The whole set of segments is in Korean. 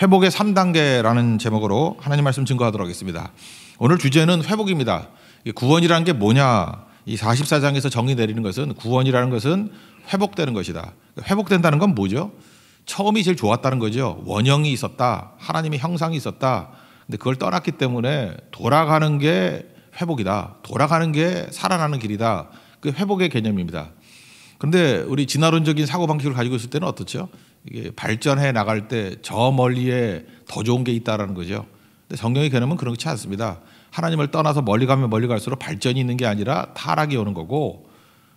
회복의 3단계라는 제목으로 하나님 말씀 증거하도록 하겠습니다. 오늘 주제는 회복입니다. 구원이라는 게 뭐냐? 이 44장에서 정의 내리는 것은 구원이라는 것은 회복되는 것이다. 회복된다는 건 뭐죠? 처음이 제일 좋았다는 거죠. 원형이 있었다. 하나님의 형상이 있었다. 근데 그걸 떠났기 때문에 돌아가는 게 회복이다. 돌아가는 게 살아나는 길이다. 그 회복의 개념입니다. 그런데 우리 진화론적인 사고방식을 가지고 있을 때는 어떻죠? 이게 발전해 나갈 때 저 멀리에 더 좋은 게 있다라는 거죠. 근데 성경의 개념은 그렇지 않습니다. 하나님을 떠나서 멀리 가면 멀리 갈수록 발전이 있는 게 아니라 타락이 오는 거고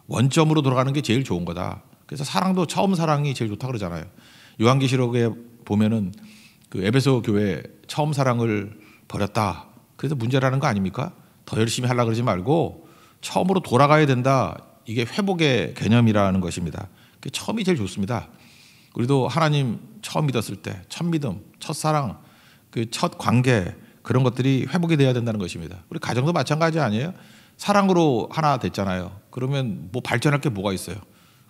원점으로 돌아가는 게 제일 좋은 거다. 그래서 사랑도 처음 사랑이 제일 좋다 그러잖아요. 요한계시록에 보면은 그 에베소 교회 처음 사랑을 버렸다. 그래서 문제라는 거 아닙니까? 더 열심히 하려 그러지 말고 처음으로 돌아가야 된다. 이게 회복의 개념이라는 것입니다. 처음이 제일 좋습니다. 우리도 하나님 처음 믿었을 때, 첫 믿음, 첫 사랑, 그 첫 관계 그런 것들이 회복이 돼야 된다는 것입니다. 우리 가정도 마찬가지 아니에요? 사랑으로 하나 됐잖아요. 그러면 뭐 발전할 게 뭐가 있어요?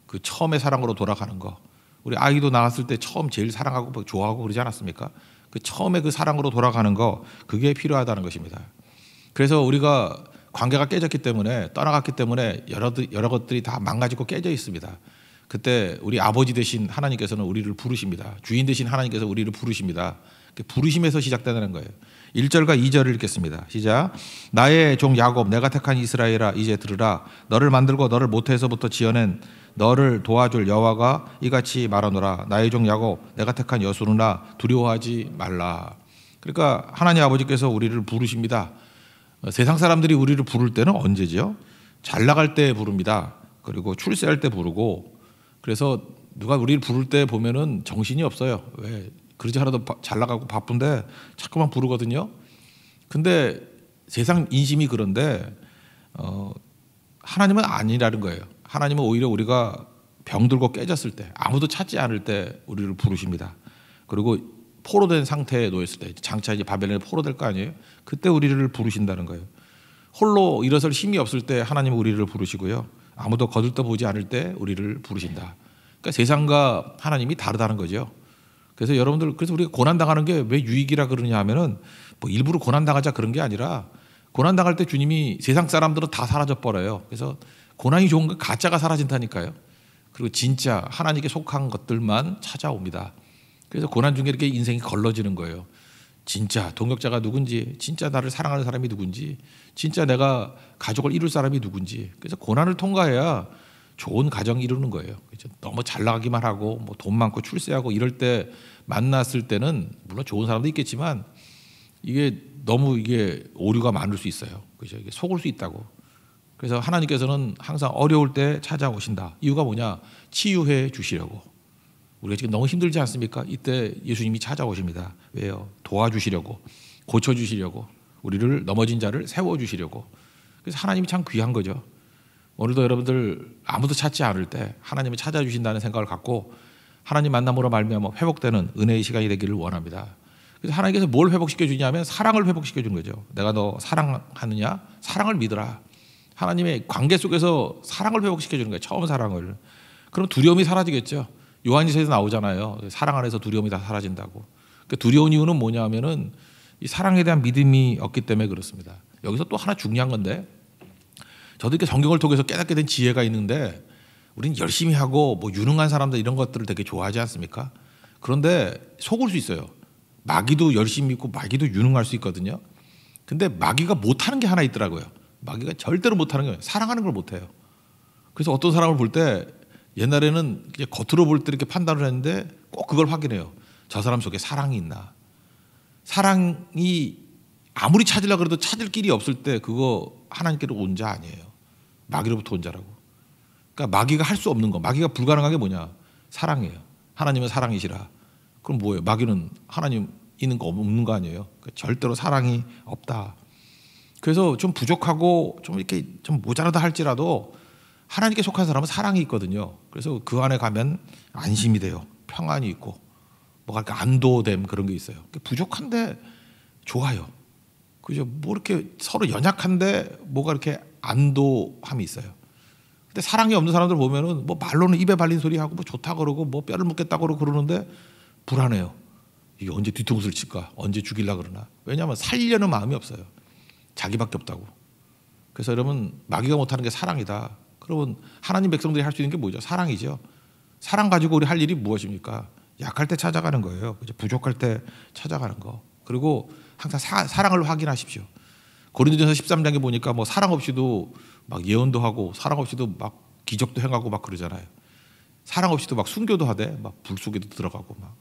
그 처음의 사랑으로 돌아가는 거. 우리 아이도 낳았을 때 처음 제일 사랑하고 뭐 좋아하고 그러지 않았습니까? 그 처음에 그 사랑으로 돌아가는 거 그게 필요하다는 것입니다. 그래서 우리가 관계가 깨졌기 때문에 떠나갔기 때문에 여러, 여러 것들이 다 망가지고 깨져 있습니다. 그때 우리 아버지 대신 하나님께서는 우리를 부르십니다. 주인 대신 하나님께서 우리를 부르십니다. 그 부르심에서 시작되는 거예요. 1절과 2절을 읽겠습니다. 시작. 나의 종 야곱 내가 택한 이스라엘아 이제 들으라 너를 만들고 너를 모태에서부터 지어낸 너를 도와줄 여호와가 이같이 말하노라 나의 종 야곱 내가 택한 여수누나 두려워하지 말라. 그러니까 하나님 아버지께서 우리를 부르십니다. 어, 세상 사람들이 우리를 부를 때는 언제죠잘 나갈 때 부릅니다. 그리고 출세할 때 부르고 그래서 누가 우리를 부를 때 보면은 정신이 없어요. 왜 그러지 하나도 잘 나가고 바쁜데 자꾸만 부르거든요. 근데 세상 인심이 그런데 어, 하나님은 아니라는 거예요. 하나님은 오히려 우리가 병들고 깨졌을 때 아무도 찾지 않을 때 우리를 부르십니다. 그리고 포로된 상태에 놓였을 때 장차 이제 바벨론에 포로될 거 아니에요? 그때 우리를 부르신다는 거예요. 홀로 일어설 힘이 없을 때 하나님 우리를 부르시고요. 아무도 거들떠보지 않을 때 우리를 부르신다. 그러니까 세상과 하나님이 다르다는 거죠. 그래서 여러분들 그래서 우리가 고난 당하는 게 왜 유익이라 그러냐 하면은 뭐 일부러 고난 당하자 그런 게 아니라 고난 당할 때 주님이 세상 사람들은 다 사라져 버려요. 그래서 고난이 좋은 거 가짜가 사라진다니까요. 그리고 진짜 하나님께 속한 것들만 찾아옵니다. 그래서 고난 중에 이렇게 인생이 걸러지는 거예요. 진짜 동역자가 누군지, 진짜 나를 사랑하는 사람이 누군지, 진짜 내가 가족을 이룰 사람이 누군지. 그래서 고난을 통과해야 좋은 가정 이루는 거예요. 그렇죠? 너무 잘 나가기만 하고 뭐 돈 많고 출세하고 이럴 때 만났을 때는 물론 좋은 사람도 있겠지만 이게 너무 이게 오류가 많을 수 있어요. 그죠? 이게 속을 수 있다고. 그래서 하나님께서는 항상 어려울 때 찾아오신다. 이유가 뭐냐? 치유해 주시려고. 우리가 지금 너무 힘들지 않습니까? 이때 예수님이 찾아오십니다. 왜요? 도와주시려고, 고쳐주시려고, 우리를 넘어진 자를 세워주시려고. 그래서 하나님이 참 귀한 거죠. 오늘도 여러분들 아무도 찾지 않을 때 하나님을 찾아주신다는 생각을 갖고 하나님 만남으로 말미암아 회복되는 은혜의 시간이 되기를 원합니다. 그래서 하나님께서 뭘 회복시켜 주냐면 사랑을 회복시켜 주 거죠. 내가 너 사랑하느냐? 사랑을 믿어라. 하나님의 관계 속에서 사랑을 회복시켜 주는 거예요. 처음 사랑을. 그럼 두려움이 사라지겠죠. 요한이서에서 나오잖아요. 사랑 안에서 두려움이 다 사라진다고. 그 두려운 이유는 뭐냐면은 이 사랑에 대한 믿음이 없기 때문에 그렇습니다. 여기서 또 하나 중요한 건데 저도 이렇게 성경을 통해서 깨닫게 된 지혜가 있는데 우리는 열심히 하고 뭐 유능한 사람들 이런 것들을 되게 좋아하지 않습니까? 그런데 속을 수 있어요. 마귀도 열심히 있고 마귀도 유능할 수 있거든요. 근데 마귀가 못하는 게 하나 있더라고요. 마귀가 절대로 못하는 게 사랑하는 걸 못해요. 그래서 어떤 사람을 볼때 옛날에는 겉으로 볼 때 이렇게 판단을 했는데 꼭 그걸 확인해요. 저 사람 속에 사랑이 있나. 사랑이 아무리 찾으려 그래도 찾을 길이 없을 때 그거 하나님께로 온 자 아니에요. 마귀로부터 온 자라고. 그러니까 마귀가 할 수 없는 거. 마귀가 불가능한 게 뭐냐? 사랑이에요. 하나님은 사랑이시라. 그럼 뭐예요? 마귀는 하나님 있는 거 없는 거 아니에요? 그러니까 절대로 사랑이 없다. 그래서 좀 부족하고 좀 이렇게 좀 모자라다 할지라도 하나님께 속한 사람은 사랑이 있거든요. 그래서 그 안에 가면 안심이 돼요. 평안이 있고 뭐가 이렇게 안도됨 그런 게 있어요. 부족한데 좋아요. 그죠? 뭐 이렇게 서로 연약한데 뭐가 이렇게 안도함이 있어요. 근데 사랑이 없는 사람들 보면은 뭐 말로는 입에 발린 소리 하고 뭐 좋다 그러고 뭐 뼈를 묻겠다 고 그러는데 불안해요. 이게 언제 뒤통수를 칠까? 언제 죽일라 그러나? 왜냐하면 살려는 마음이 없어요. 자기밖에 없다고. 그래서 여러분 마귀가 못하는 게 사랑이다. 그러면 하나님 백성들이 할 수 있는 게 뭐죠? 사랑이죠. 사랑 가지고 우리 할 일이 무엇입니까? 약할 때 찾아가는 거예요. 부족할 때 찾아가는 거. 그리고 항상 사, 랑을 확인하십시오. 고린도전서 13장에 보니까 뭐 사랑 없이도 막 예언도 하고 사랑 없이도 막 기적도 행하고 막 그러잖아요. 사랑 없이도 막 순교도 하되 막불 속에도 들어가고 막.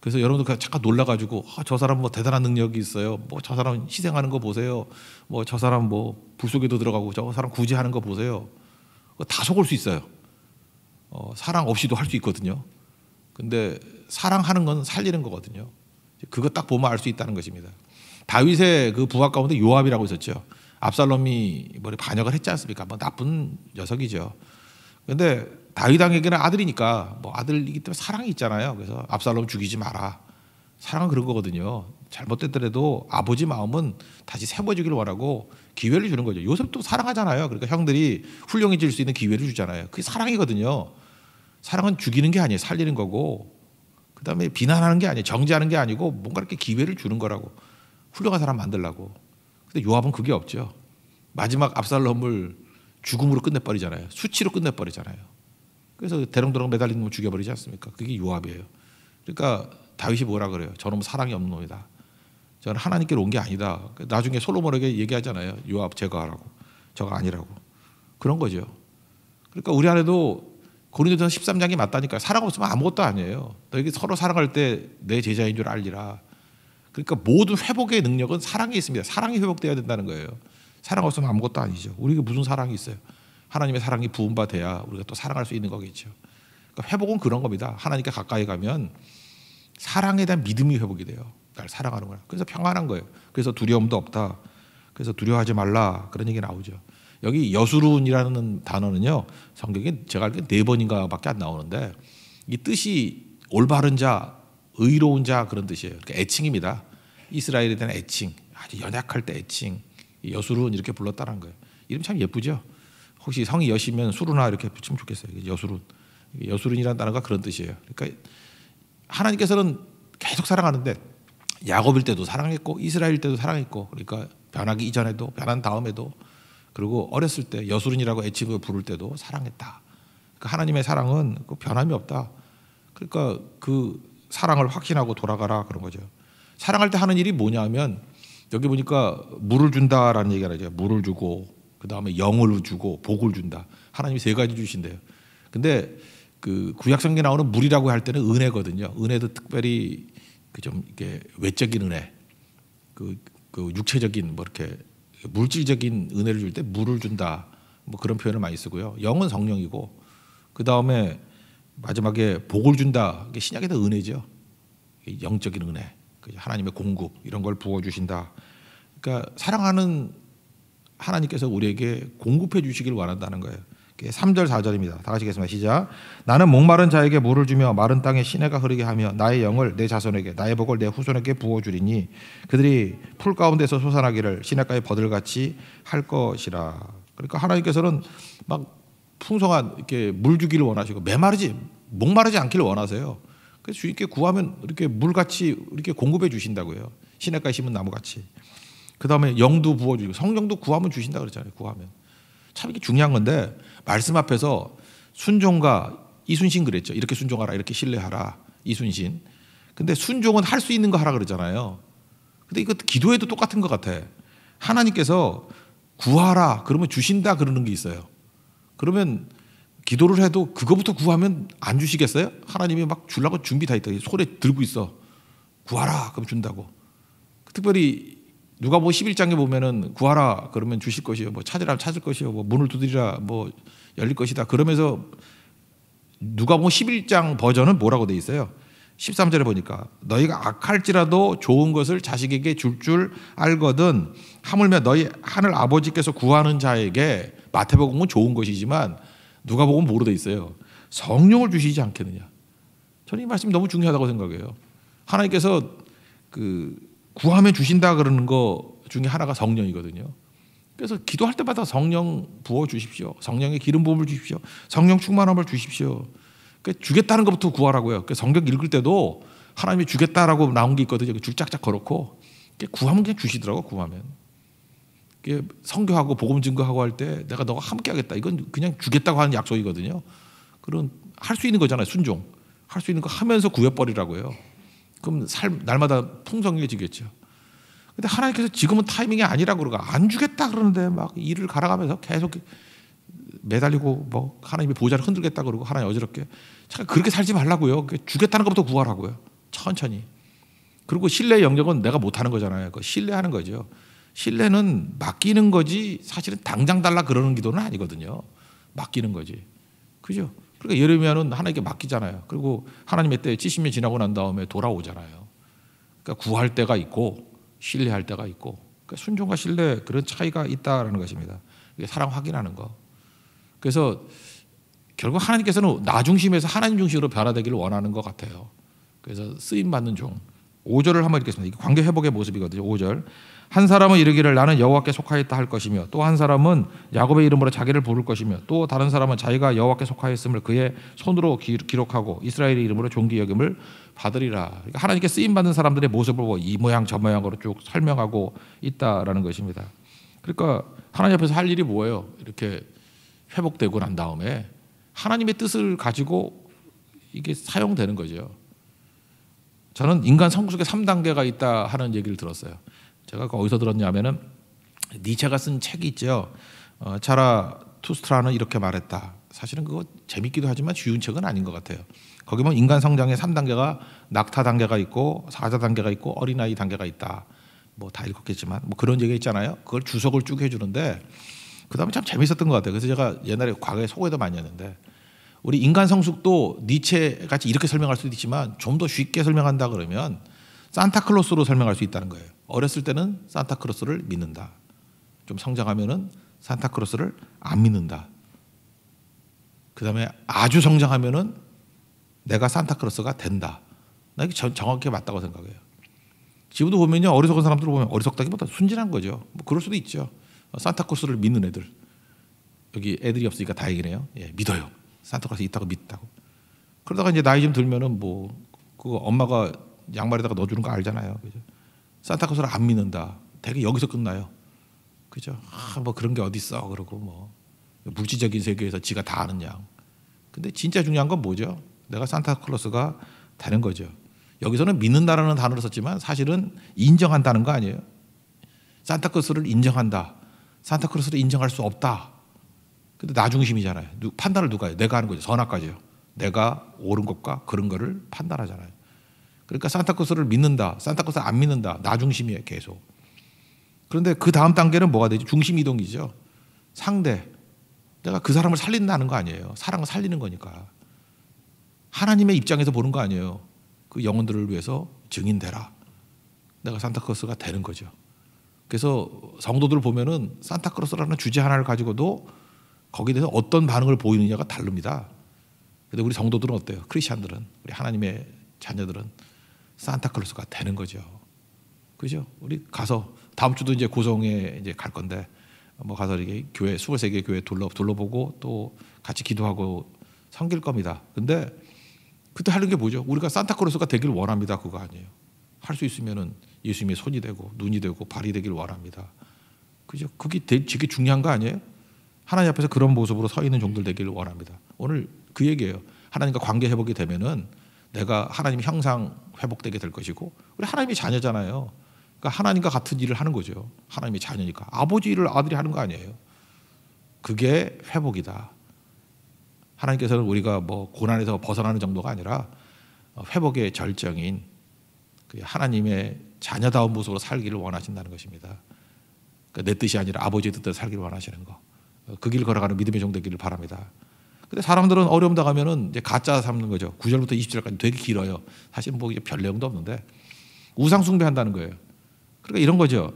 그래서 여러분들 잠깐 놀라가지고 아, 저 사람 뭐 대단한 능력이 있어요. 뭐 저 사람 희생하는 거 보세요. 뭐 저 사람 뭐불 속에도 들어가고 저 사람 구제하는 거 보세요. 다 속을 수 있어요. 어, 사랑 없이도 할 수 있거든요. 근데 사랑하는 건 살리는 거거든요. 그거 딱 보면 알 수 있다는 것입니다. 다윗의 그 부하 가운데 요압이라고 있었죠. 압살롬이 머리 반역을 했지 않습니까? 뭐 나쁜 녀석이죠. 근데 다윗 왕에게는 아들이니까 뭐 아들이기 때문에 사랑이 있잖아요. 그래서 압살롬 죽이지 마라. 사랑은 그런 거거든요. 잘못됐더라도 아버지 마음은 다시 세워지길 원하고 기회를 주는 거죠. 요셉도 사랑하잖아요. 그러니까 형들이 훌륭해질 수 있는 기회를 주잖아요. 그게 사랑이거든요. 사랑은 죽이는 게 아니에요. 살리는 거고 그다음에 비난하는 게 아니에요. 정지하는 게 아니고 뭔가 이렇게 기회를 주는 거라고 훌륭한 사람 만들라고. 근데 요압은 그게 없죠. 마지막 압살롬을 죽음으로 끝내버리잖아요. 수치로 끝내버리잖아요. 그래서 대롱대롱 매달리는 놈 죽여버리지 않습니까? 그게 요압이에요. 그러니까 다윗이 뭐라 그래요? 저놈 사랑이 없는 놈이다. 저는 하나님께로 온 게 아니다. 나중에 솔로몬에게 얘기하잖아요. 요압 제거하라고. 저가 아니라고. 그런 거죠. 그러니까 우리 안에도 고린도전 13장이 맞다니까 사랑 없으면 아무것도 아니에요. 너희가 서로 사랑할 때 내 제자인 줄 알리라. 그러니까 모든 회복의 능력은 사랑에 있습니다. 사랑이 회복돼야 된다는 거예요. 사랑 없으면 아무것도 아니죠. 우리에게 무슨 사랑이 있어요? 하나님의 사랑이 부음받아야 우리가 또 사랑할 수 있는 거겠죠. 그러니까 회복은 그런 겁니다. 하나님께 가까이 가면 사랑에 대한 믿음이 회복이 돼요. 날 사랑하는 거야. 그래서 평안한 거예요. 그래서 두려움도 없다. 그래서 두려워하지 말라 그런 얘기 나오죠. 여기 여수룬이라는 단어는요 성경에 제가 알기로 네 번인가밖에 안 나오는데 이 뜻이 올바른 자, 의로운 자 그런 뜻이에요. 그러니까 애칭입니다. 이스라엘에 대한 애칭, 아주 연약할 때 애칭. 여수룬 이렇게 불렀다는 거예요. 이름 참 예쁘죠. 혹시 성이 여시면 수루나 이렇게 붙이면 좋겠어요. 여수룬. 여수룬이라는 단어가 그런 뜻이에요. 그러니까 하나님께서는 계속 사랑하는데 야곱일 때도 사랑했고 이스라엘 때도 사랑했고 그러니까 변하기 이전에도 변한 다음에도 그리고 어렸을 때 여수른이라고 애칭을 부를 때도 사랑했다. 그러니까 하나님의 사랑은 그 변함이 없다. 그러니까 그 사랑을 확신하고 돌아가라 그런 거죠. 사랑할 때 하는 일이 뭐냐면 여기 보니까 물을 준다라는 얘기가 나죠. 물을 주고 그 다음에 영을 주고 복을 준다. 하나님이 세 가지 주신대요. 근데 그 구약 성경에 나오는 물이라고 할 때는 은혜거든요. 은혜도 특별히 그좀 이게 외적인 은혜, 그, 그 육체적인 뭐 이렇게 물질적인 은혜를 줄 때 물을 준다 뭐 그런 표현을 많이 쓰고요. 영은 성령이고 그 다음에 마지막에 복을 준다 신약에도 은혜죠. 영적인 은혜, 그 하나님의 공급 이런 걸 부어 주신다. 그러니까 사랑하는 하나님께서 우리에게 공급해 주시길 원한다는 거예요. 3절4절입니다다 예, 같이 읽겠습니다. 시작. 나는 목마른 자에게 물을 주며 마른 땅에 시내가 흐르게 하며 나의 영을 내 자손에게 나의 복을 내 후손에게 부어 주리니 그들이 풀 가운데서 솟아나기를 시냇가의 버들같이 할 것이라. 그러니까 하나님께서는 막 풍성한 이렇게 물 주기를 원하시고 메마르지 목마르지 않기를 원하세요. 그래서 주님께 구하면 이렇게 물같이 이렇게 공급해 주신다고요. 시냇가에 심은 나무같이. 그다음에 영도 부어 주고 성령도 구하면 주신다 그랬잖아요. 구하면. 참 이게 중요한 건데 말씀 앞에서 순종과 이순신 그랬죠. 이렇게 순종하라, 이렇게 신뢰하라, 이순신. 근데 순종은 할 수 있는 거 하라 그러잖아요. 근데 이거 기도에도 똑같은 것 같아. 하나님께서 구하라 그러면 주신다 그러는 게 있어요. 그러면 기도를 해도 그거부터 구하면 안 주시겠어요? 하나님이 막 주려고 준비 다 있다. 손에 들고 있어. 구하라 그럼 준다고. 특별히 누가 뭐 11장에 보면은 구하라 그러면 주실 것이요 뭐 찾으라 찾을 것이요 뭐 문을 두드리라 뭐 열릴 것이다 그러면서 누가 뭐 11장 버전은 뭐라고 돼 있어요? 13절에 보니까 너희가 악할지라도 좋은 것을 자식에게 줄줄 줄 알거든 하물며 너희 하늘 아버지께서 구하는 자에게 마태복음은 좋은 것이지만 누가복음 모르돼 있어요. 성령을 주시지 않겠느냐. 저는 이 말씀이 너무 중요하다고 생각해요. 하나님께서 그 구하면 주신다 그러는 거 중에 하나가 성령이거든요. 그래서 기도할 때마다 성령 부어 주십시오. 성령의 기름 부음을 주십시오. 성령 충만함을 주십시오. 그러니까 주겠다는 것부터 구하라고요. 그러니까 성경 읽을 때도 하나님이 주겠다라고 나온 게 있거든요. 줄짝짝 그 걸었고 그러니까 구하면 그냥 주시더라고 구하면. 성교하고 복음 증거하고 할 때 내가 너가 함께하겠다. 이건 그냥 주겠다고 하는 약속이거든요. 그런 할 수 있는 거잖아요. 순종. 할 수 있는 거 하면서 구해버리라고요. 그럼 삶 날마다 풍성해지겠죠. 근데 하나님께서 지금은 타이밍이 아니라 그러고 안 주겠다 그러는데 막 일을 갈아가면서 계속 매달리고 뭐하나님이 보좌를 흔들겠다 그러고 하나님 어지럽게 참 그렇게 살지 말라고요. 주겠다는 것부터 구하라고요. 천천히. 그리고 신뢰의 영역은 내가 못하는 거잖아요. 그 신뢰하는 거죠. 신뢰는 맡기는 거지 사실은 당장 달라 그러는 기도는 아니거든요. 맡기는 거지. 그죠? 그러니까 예레미야는 하나님께 맡기잖아요. 그리고 하나님의 때 70년 지나고 난 다음에 돌아오잖아요. 그러니까 구할 때가 있고 신뢰할 때가 있고 그러니까 순종과 신뢰 그런 차이가 있다라는 것입니다. 이게 사랑 확인하는 거. 그래서 결국 하나님께서는 나 중심에서 하나님 중심으로 변화되기를 원하는 것 같아요. 그래서 쓰임 받는 종. 5절을 한번 읽겠습니다. 이게 관계 회복의 모습이거든요. 5절. 한 사람은 이르기를 나는 여호와께 속하였다 할 것이며 또 한 사람은 야곱의 이름으로 자기를 부를 것이며 또 다른 사람은 자기가 여호와께 속하였음을 그의 손으로 기, 록하고 이스라엘의 이름으로 종기 여김을 받으리라. 그러니까 하나님께 쓰임 받는 사람들의 모습을 보고 이 모양 저 모양으로 쭉 설명하고 있다라는 것입니다. 그러니까 하나님 앞에서 할 일이 뭐예요? 이렇게 회복되고 난 다음에 하나님의 뜻을 가지고 이게 사용되는 거죠. 저는 인간 성숙의 3단계가 있다 하는 얘기를 들었어요. 제가 어디서 들었냐면은 니체가 쓴 책이 있죠. 어, 차라 투스트라는 이렇게 말했다. 사실은 그거 재밌기도 하지만 쉬운 책은 아닌 것 같아요. 거기 보면 인간 성장의 3단계가 낙타 단계가 있고 사자 단계가 있고 어린아이 단계가 있다. 뭐 다 읽었겠지만 뭐 그런 얘기 있잖아요. 그걸 주석을 쭉 해주는데 그다음에 참 재밌었던 것 같아요. 그래서 제가 옛날에 과거에 속에도 많이 했는데 우리 인간 성숙도 니체 같이 이렇게 설명할 수도 있지만 좀 더 쉽게 설명한다 그러면 산타클로스로 설명할 수 있다는 거예요. 어렸을 때는 산타크로스를 믿는다. 좀 성장하면은 산타크로스를 안 믿는다. 그 다음에 아주 성장하면은 내가 산타크로스가 된다. 나 이게 정확히 맞다고 생각해요. 지금도 보면요 어리석은 사람들 보면 어리석다기보다 순진한 거죠. 뭐 그럴 수도 있죠. 어, 산타크로스를 믿는 애들 여기 애들이 없으니까 다행이네요. 예, 믿어요. 산타크로스 있다고 믿다고. 그러다가 이제 나이 좀 들면은 뭐 그거 엄마가 양말에다가 넣어주는 거 알잖아요. 그죠? 산타클로스를 안 믿는다. 되게 여기서 끝나요. 그죠? 아, 뭐 그런 게 어디 있어? 그러고 뭐 물질적인 세계에서 지가 다 아는 양. 근데 진짜 중요한 건 뭐죠? 내가 산타클로스가 되는 거죠. 여기서는 믿는다라는 단어를 썼지만 사실은 인정한다는 거 아니에요. 산타클로스를 인정한다. 산타클로스를 인정할 수 없다. 근데 나중심이잖아요. 판단을 누가 해요? 내가 하는 거죠. 선악까지요. 내가 옳은 것과 그런 거를 판단하잖아요. 그러니까 산타크로스를 믿는다. 산타크로스 안 믿는다. 나 중심이에요, 계속. 그런데 그 다음 단계는 뭐가 되지? 중심 이동이죠. 상대. 내가 그 사람을 살린다는 거 아니에요. 사랑을 살리는 거니까. 하나님의 입장에서 보는 거 아니에요. 그 영혼들을 위해서 증인되라. 내가 산타크로스가 되는 거죠. 그래서 성도들 보면은 산타크로스라는 주제 하나를 가지고도 거기에 대해서 어떤 반응을 보이느냐가 다릅니다. 근데 우리 성도들은 어때요? 크리스천들은 우리 하나님의 자녀들은 산타클로스가 되는 거죠. 그죠? 우리 가서 다음 주도 이제 고성에 이제 갈 건데 뭐 가서 이게 교회 23개 교회 둘러 둘러보고 또 같이 기도하고 섬길 겁니다. 근데 그때 하는 게 뭐죠? 우리가 산타클로스가 되길 원합니다. 그거 아니에요. 할 수 있으면은 예수님의 손이 되고 눈이 되고 발이 되길 원합니다. 그죠? 그게 되게 중요한 거 아니에요? 하나님 앞에서 그런 모습으로 서 있는 종들 되길 원합니다. 오늘 그 얘기예요. 하나님과 관계 회복이 되면은 내가 하나님 형상 회복되게 될 것이고 우리 하나님의 자녀잖아요. 그러니까 하나님과 같은 일을 하는 거죠. 하나님의 자녀니까 아버지 일을 아들이 하는 거 아니에요. 그게 회복이다. 하나님께서는 우리가 뭐 고난에서 벗어나는 정도가 아니라 어, 회복의 절정인 그 하나님의 자녀다운 모습으로 살기를 원하신다는 것입니다. 그러니까 내 뜻이 아니라 아버지의 뜻대로 살기를 원하시는 거. 어, 그길 걸어가는 믿음의 종되기를 바랍니다. 근데 사람들은 어려움 당가면은 이제 가짜 삼는 거죠. 9절부터 20절까지 되게 길어요. 사실 뭐 이제 별 내용도 없는데 우상 숭배한다는 거예요. 그러니까 이런 거죠.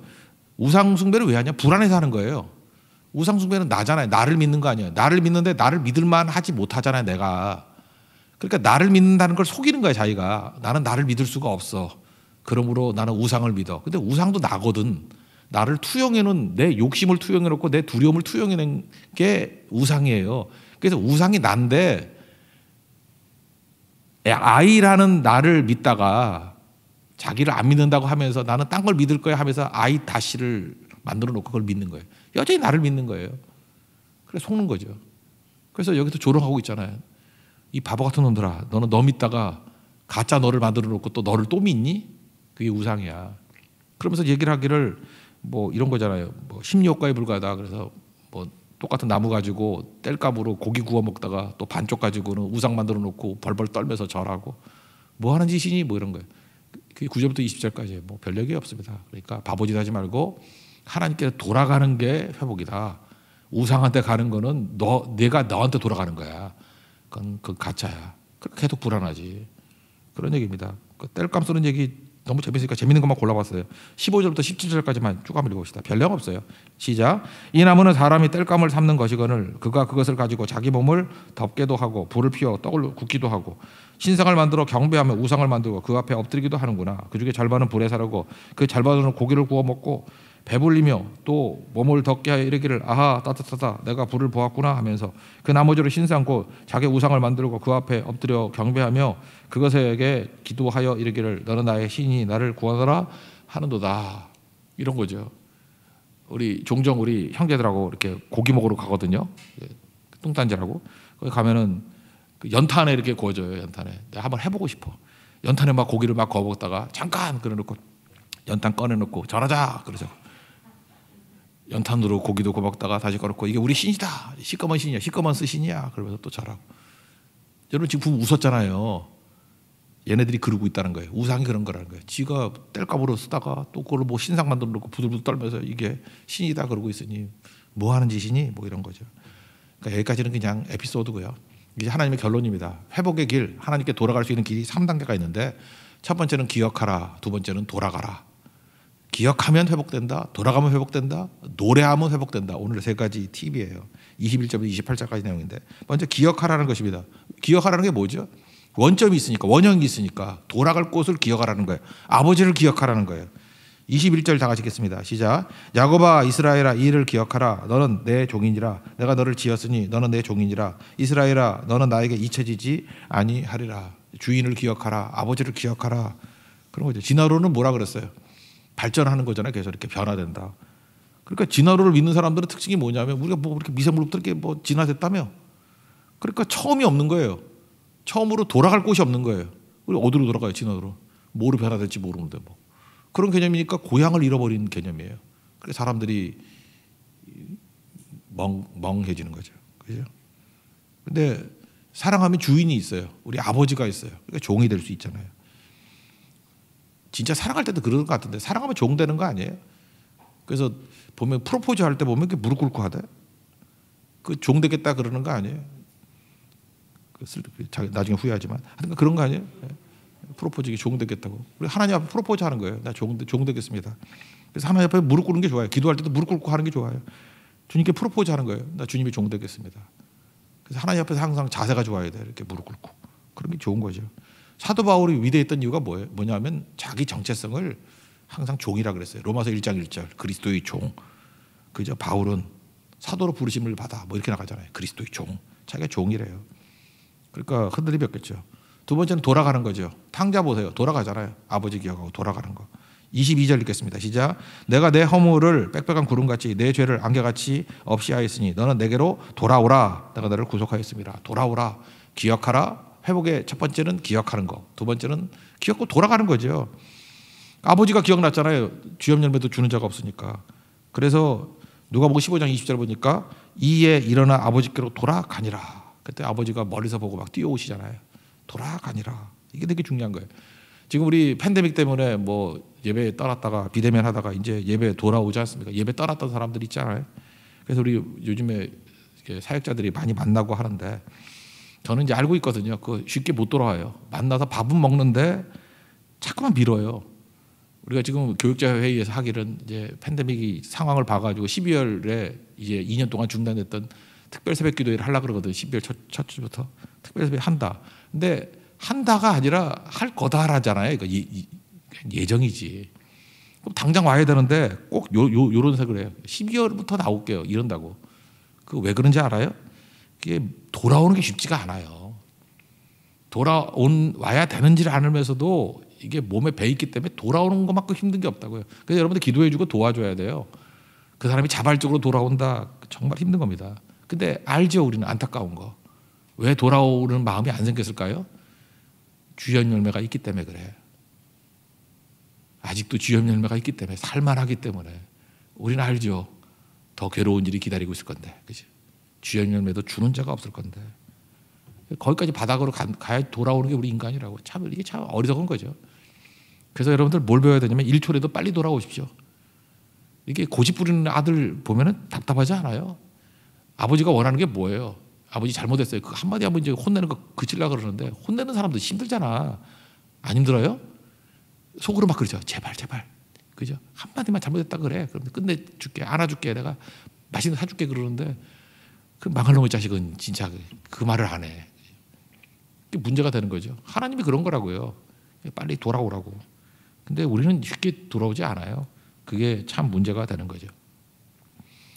우상 숭배를 왜 하냐? 불안해서 하는 거예요. 우상 숭배는 나잖아요. 나를 믿는 거 아니에요. 나를 믿는데 나를 믿을 만 하지 못하잖아요, 내가. 그러니까 나를 믿는다는 걸 속이는 거야, 자기가. 나는 나를 믿을 수가 없어. 그러므로 나는 우상을 믿어. 근데 우상도 나거든. 나를 투영해 놓은 내 욕심을 투영해 놓고 내 두려움을 투영해 놓은 게 우상이에요. 그래서 우상이 난데 아이라는 나를 믿다가 자기를 안 믿는다고 하면서 나는 딴 걸 믿을 거야 하면서 아이 다시를 만들어 놓고 그걸 믿는 거예요. 여전히 나를 믿는 거예요. 그래 속는 거죠. 그래서 여기서 조롱하고 있잖아요. 이 바보 같은 놈들아, 너는 너 믿다가 가짜 너를 만들어 놓고 또 너를 또 믿니? 그게 우상이야. 그러면서 얘기를 하기를 뭐 이런 거잖아요. 뭐 심리효과에 불과하다. 그래서 뭐 똑같은 나무 가지고 땔감으로 고기 구워 먹다가 또 반쪽 가지고는 우상 만들어 놓고 벌벌 떨면서 절하고 뭐 하는 짓이니 뭐 이런 거예요. 그게 9절부터 20절까지 뭐 별얘기 없습니다. 그러니까 바보짓 하지 말고 하나님께 돌아가는 게 회복이다. 우상한테 가는 거는 너 내가 너한테 돌아가는 거야. 그건 그 가짜야. 그렇게 계속 불안하지. 그런 얘기입니다. 그 뗄감 쓰는 얘기 너무 재밌으니까 재밌는 것만 골라봤어요. 15절부터 17절까지만 쭉 한번 읽어봅시다. 별량 없어요. 시작. 이 나무는 사람이 땔감을 삼는 것이거늘 그가 그것을 가지고 자기 몸을 덮게도 하고 불을 피워 떡을 굽기도 하고 신상을 만들어 경배하며 우상을 만들고 그 앞에 엎드리기도 하는구나. 그 중에 절반은 불에 사르고 그 절반은 고기를 구워 먹고 배불리며 또 몸을 덥게 하여 이르기를 아하 따뜻하다 내가 불을 보았구나 하면서 그나머지를 신상고 자기 우상을 만들고 그 앞에 엎드려 경배하며 그것에게 기도하여 이르기를 너는 나의 신이 나를 구하더라 하는도다 이런 거죠 우리 종종 우리 형제들하고 이렇게 고기 먹으러 가거든요 예, 뚱딴지라고 거기 가면은 그 연탄에 이렇게 구워줘요 연탄에 내가 한번 해보고 싶어 연탄에 막 고기를 막 구워 먹다가 잠깐 그래 놓고 연탄 꺼내 놓고 전하자 그러죠 연탄으로 고기도 구박다가 다시 걸었고 이게 우리 신이다. 시꺼먼 신이야. 시꺼먼 쓰신이야. 그러면서 또 잘하고. 여러분 지금 부모 웃었잖아요. 얘네들이 그러고 있다는 거예요. 우상이 그런 거라는 거예요. 지가 뗄감으로 쓰다가 또 그걸 뭐 신상 만들어 놓고 부들부들 떨면서 이게 신이다 그러고 있으니 뭐 하는 짓이니 뭐 이런 거죠. 그러니까 여기까지는 그냥 에피소드고요. 이게 하나님의 결론입니다. 회복의 길, 하나님께 돌아갈 수 있는 길이 3단계가 있는데 첫 번째는 기억하라, 두 번째는 돌아가라, 기억하면 회복된다. 돌아가면 회복된다. 노래하면 회복된다. 오늘세 가지 팁이에요. 21절부터 28절까지 내용인데 먼저 기억하라는 것입니다. 기억하라는 게 뭐죠? 원점이 있으니까 원형이 있으니까 돌아갈 곳을 기억하라는 거예요. 아버지를 기억하라는 거예요. 21절 다가시겠습니다 시작. 야곱아 이스라엘아 이를 기억하라. 너는 내 종이니라. 내가 너를 지었으니 너는 내 종이니라. 이스라엘아 너는 나에게 잊혀지지 아니하리라. 주인을 기억하라. 아버지를 기억하라. 그런 거죠. 진화론은 뭐라 그랬어요? 발전하는 거잖아요. 계속 이렇게 변화된다. 그러니까 진화론을 믿는 사람들은 특징이 뭐냐면 우리가 뭐 이렇게 미생물부터 이렇게 뭐 진화됐다며. 그러니까 처음이 없는 거예요. 처음으로 돌아갈 곳이 없는 거예요. 우리 어디로 돌아가요? 진화로 뭐로 변화될지 모르는데 뭐 그런 개념이니까 고향을 잃어버린 개념이에요. 그래서 사람들이 멍 멍해지는 거죠. 그죠? 근데 사랑하면 주인이 있어요. 우리 아버지가 있어요. 그러니까 종이 될 수 있잖아요. 진짜 사랑할 때도 그러는 것 같은데 사랑하면 종되는 거 아니에요? 그래서 보면 프로포즈 할 때 보면 이렇게 무릎 꿇고 하대. 그 종되겠다 그러는 거 아니에요? 그 나중에 후회하지만 하여튼 그 그런 거 아니에요? 예. 프로포즈가 종되겠다고. 우리 하나님 앞에 프로포즈 하는 거예요. 나 종, 종되겠습니다. 그래서 하나님 앞에 무릎 꿇는 게 좋아요. 기도할 때도 무릎 꿇고 하는 게 좋아요. 주님께 프로포즈 하는 거예요. 나 주님이 종되겠습니다. 그래서 하나님 앞에서 항상 자세가 좋아야 돼. 이렇게 무릎 꿇고. 그런 게 좋은 거죠. 사도 바울이 위대했던 이유가 뭐예요? 뭐냐면 자기 정체성을 항상 종이라 그랬어요. 로마서 1장 1절 그리스도의 종. 그죠? 바울은 사도로 부르심을 받아 뭐 이렇게 나가잖아요. 그리스도의 종. 자기가 종이래요. 그러니까 흔들리겠죠. 두 번째는 돌아가는 거죠. 탕자 보세요. 돌아가잖아요. 아버지 기억하고 돌아가는 거. 22절 읽겠습니다. 시작. 내가 내 허물을 빽빽한 구름같이 내 죄를 안개같이 없이 하였으니 너는 내게로 돌아오라. 내가 너를 구속하였습니다. 돌아오라. 기억하라. 회복의 첫 번째는 기억하는 거, 두 번째는 기억고 돌아가는 거죠. 아버지가 기억났잖아요. 주염 열매도 주는 자가 없으니까. 그래서 누가 보고 15장 20절 보니까 이에 일어나 아버지께로 돌아가니라. 그때 아버지가 멀리서 보고 막 뛰어오시잖아요. 돌아가니라. 이게 되게 중요한 거예요. 지금 우리 팬데믹 때문에 뭐 예배 떠났다가 비대면 하다가 이제 예배 돌아오지 않습니까? 예배 떠났던 사람들 있잖아요. 그래서 우리 요즘에 사역자들이 많이 만나고 하는데 저는 이제 알고 있거든요. 그 쉽게 못 돌아와요. 만나서 밥은 먹는데 자꾸만 밀어요. 우리가 지금 교육자 회의에서 하기는 이제 팬데믹이 상황을 봐가지고 12월에 이제 2년 동안 중단됐던 특별 새벽 기도회를 하려 그러거든. 12월 첫, 첫 주부터 특별 새벽 한다. 근데 한다가 아니라 할 거다라잖아요. 이거 예, 정이지 그럼 당장 와야 되는데 꼭 요, 요, 요런 색을 해요. 12월부터 나올게요. 이런다고. 그 왜 그런지 알아요? 그게 돌아오는 게 쉽지가 않아요. 돌아온 와야 되는지를 알면서도 이게 몸에 배 있기 때문에 돌아오는 것만큼 힘든 게 없다고요. 그래서 여러분들 기도해주고 도와줘야 돼요. 그 사람이 자발적으로 돌아온다 정말 힘든 겁니다. 근데 알죠 우리는 안타까운 거. 왜 돌아오는 마음이 안 생겼을까요? 주연 열매가 있기 때문에 그래. 아직도 주연 열매가 있기 때문에 살만하기 때문에 우리는 알죠. 더 괴로운 일이 기다리고 있을 건데, 그죠? 주연 열매도 주는 자가 없을 건데 거기까지 바닥으로 가, 야 돌아오는 게 우리 인간이라고 참 이게 참 어리석은 거죠. 그래서 여러분들 뭘 배워야 되냐면 1초라도 빨리 돌아오십시오. 이게 고집 부리는 아들 보면은 답답하지 않아요. 아버지가 원하는 게 뭐예요? 아버지 잘못했어요. 그 한마디 한번 이제 혼내는 거 그칠라 그러는데 혼내는 사람도 힘들잖아. 안 힘들어요? 속으로 막 그러죠. 제발 제발. 그죠? 한마디만 잘못했다 그래. 그럼 끝내줄게. 안아줄게. 내가 맛있는 사줄게 그러는데 그 망할 놈의 자식은 진짜 그, 그 말을 안 해. 문제가 되는 거죠. 하나님이 그런 거라고요. 빨리 돌아오라고. 근데 우리는 쉽게 돌아오지 않아요. 그게 참 문제가 되는 거죠.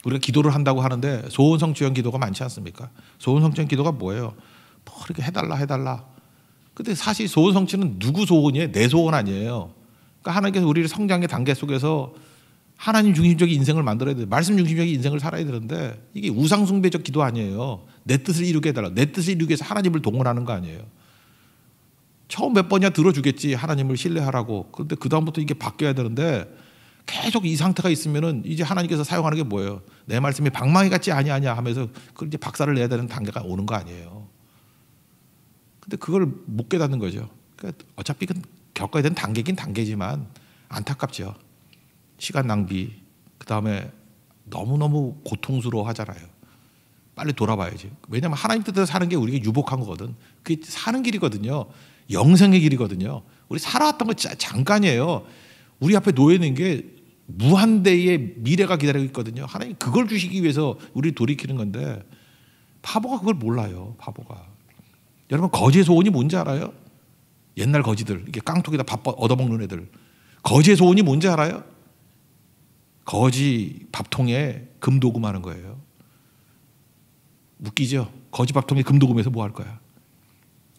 우리가 기도를 한다고 하는데 소원 성취형 기도가 많지 않습니까? 소원 성취형 기도가 뭐예요? 뭐 이렇게 해달라 해달라. 근데 사실 소원 성취는 누구 소원이에요? 내 소원 아니에요. 그러니까 하나님께서 우리를 성장의 단계 속에서 하나님 중심적인 인생을 만들어야 돼. 말씀 중심적인 인생을 살아야 되는데 이게 우상 숭배적 기도 아니에요. 내 뜻을 이루게 해달라. 내 뜻을 이루기 위해서 하나님을 동원하는 거 아니에요. 처음 몇 번이야 들어주겠지 하나님을 신뢰하라고. 그런데 그 다음부터 이게 바뀌어야 되는데 계속 이 상태가 있으면은 이제 하나님께서 사용하는 게 뭐예요? 내 말씀이 방망이 같지 아니야 아니야 하면서 그 이제 박살을 내야 되는 단계가 오는 거 아니에요. 근데 그걸 못 깨닫는 거죠. 그러니까 어차피 겪어야 되는 단계긴 단계지만 안타깝죠. 시간 낭비, 그 다음에 너무너무 고통스러워 하잖아요. 빨리 돌아봐야지. 왜냐하면 하나님 뜻대로 사는 게 우리가 유복한 거거든. 그게 사는 길이거든요. 영생의 길이거든요. 우리 살아왔던 거 잠깐이에요. 우리 앞에 놓여있는 게 무한대의 미래가 기다리고 있거든요. 하나님 그걸 주시기 위해서 우리 돌이키는 건데 바보가 그걸 몰라요. 바보가. 여러분 거지의 소원이 뭔지 알아요? 옛날 거지들 이게 깡통에다 밥 얻어먹는 애들 거지의 소원이 뭔지 알아요? 거지 밥통에 금도금하는 거예요. 웃기죠? 거지 밥통에 금도금해서 뭐 할 거야?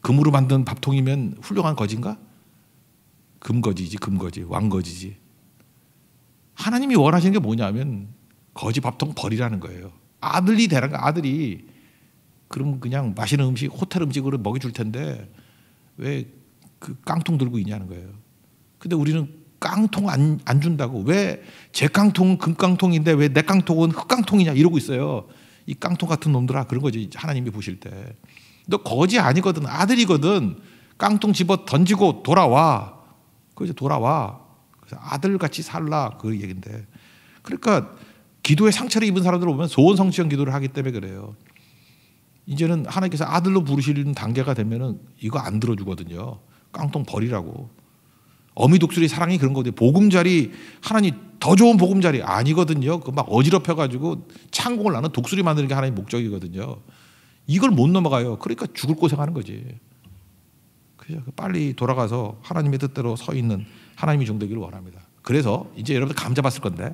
금으로 만든 밥통이면 훌륭한 거지인가? 금거지지, 금거지, 왕거지지. 하나님이 원하시는 게 뭐냐면 거지 밥통 버리라는 거예요. 아들이 되는 거 아들이 그럼 그냥 맛있는 음식 호텔 음식으로 먹여줄 텐데 왜 그 깡통 들고 있냐는 거예요. 근데 우리는 깡통 안, 안 준다고 왜 제 깡통은 금깡통인데 왜 내 깡통은 흑깡통이냐 이러고 있어요. 이 깡통 같은 놈들아 그런 거지 하나님이 보실 때. 너 거지 아니거든 아들이거든 깡통 집어 던지고 돌아와. 그래서 돌아와. 그래서 아들 같이 살라 그 얘긴데. 그러니까 기도에 상처를 입은 사람들 보면 소원 성취형 기도를 하기 때문에 그래요. 이제는 하나님께서 아들로 부르시는 단계가 되면은 이거 안 들어주거든요. 깡통 버리라고. 어미 독수리 사랑이 그런 거거든요. 보금자리 하나님 더 좋은 보금자리 아니거든요. 그 막 어지럽혀 가지고 창공을 나는 독수리 만드는 게 하나님 목적이거든요. 이걸 못 넘어가요. 그러니까 죽을 고생하는 거지. 그죠? 그 빨리 돌아가서 하나님의 뜻대로 서 있는 하나님이 종되기를 원합니다. 그래서 이제 여러분들 감 잡았을 건데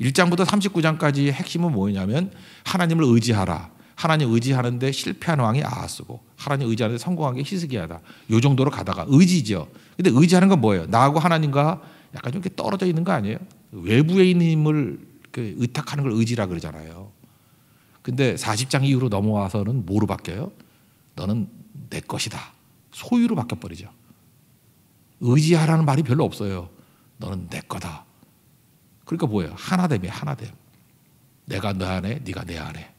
1장부터 39장까지 핵심은 뭐냐면 하나님을 의지하라. 하나님 의지하는데 실패한 왕이 아하스고 하나님 의지하는데 성공한 게희스기하다요 정도로 가다가 의지죠. 근데 의지하는 건 뭐예요? 나하고 하나님과 약간 좀 이렇게 떨어져 있는 거 아니에요? 외부에 힘을 그 의탁하는 걸 의지라 그러잖아요. 근데 40장 이후로 넘어와서는 뭐로 바뀌어요? 너는 내 것이다. 소유로 바뀌어버리죠. 의지하라는 말이 별로 없어요. 너는 내 거다. 그러니까 뭐예요? 하나됨이 하나됨. 내가 너 안에, 네가 내 안에.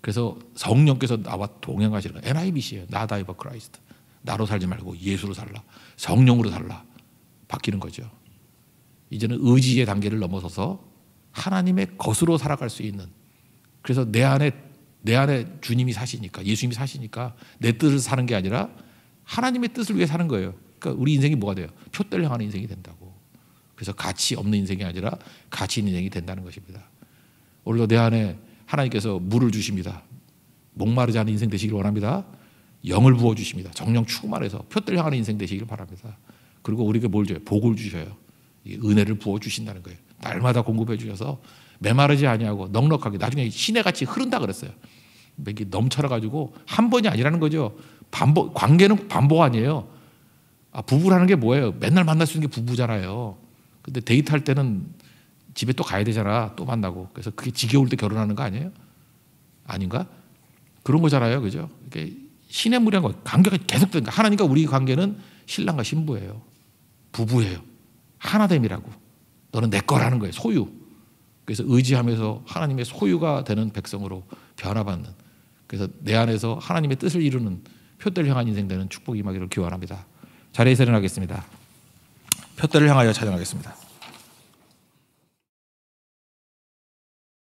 그래서 성령께서 나와 동행하시는 거예요. NIBC예요. 나다이버 크라이스트. 나로 살지 말고 예수로 살라. 성령으로 살라. 바뀌는 거죠. 이제는 의지의 단계를 넘어서서 하나님의 것으로 살아갈 수 있는 그래서 내 안에 내 안에 주님이 사시니까 예수님이 사시니까 내 뜻을 사는 게 아니라 하나님의 뜻을 위해 사는 거예요. 그러니까 우리 인생이 뭐가 돼요? 표대를 향하는 인생이 된다고. 그래서 가치 없는 인생이 아니라 가치 있는 인생이 된다는 것입니다. 오늘도 내 안에 하나님께서 물을 주십니다. 목마르지 않은 인생 되시길 원합니다. 영을 부어 주십니다. 정령 충만해서 표들 향하는 인생 되시길 바랍니다. 그리고 우리에게 뭘 줘요? 복을 주셔요. 은혜를 부어 주신다는 거예요. 날마다 공급해 주셔서 메마르지 아니하고 넉넉하게 나중에 시내같이 흐른다 그랬어요. 뭐 이게 넘쳐라 가지고 한 번이 아니라는 거죠. 반복 관계는 반복 아니에요. 아, 부부라는 게 뭐예요? 맨날 만날 수 있는 게 부부잖아요. 근데 데이트할 때는 집에 또 가야 되잖아. 또 만나고. 그래서 그게 지겨울 때 결혼하는 거 아니에요? 아닌가? 그런 거잖아요. 그죠? 이게 신의 무리한 거 관계가 계속되니까 하나님과 우리 관계는 신랑과 신부예요. 부부예요. 하나됨이라고. 너는 내 거라는 거예요. 소유. 그래서 의지하면서 하나님의 소유가 되는 백성으로 변화받는 그래서 내 안에서 하나님의 뜻을 이루는 표대를 향한 인생 되는 축복이 임하기를 기원합니다. 자리에서 일어나겠습니다. 표대를 향하여 찬양하겠습니다.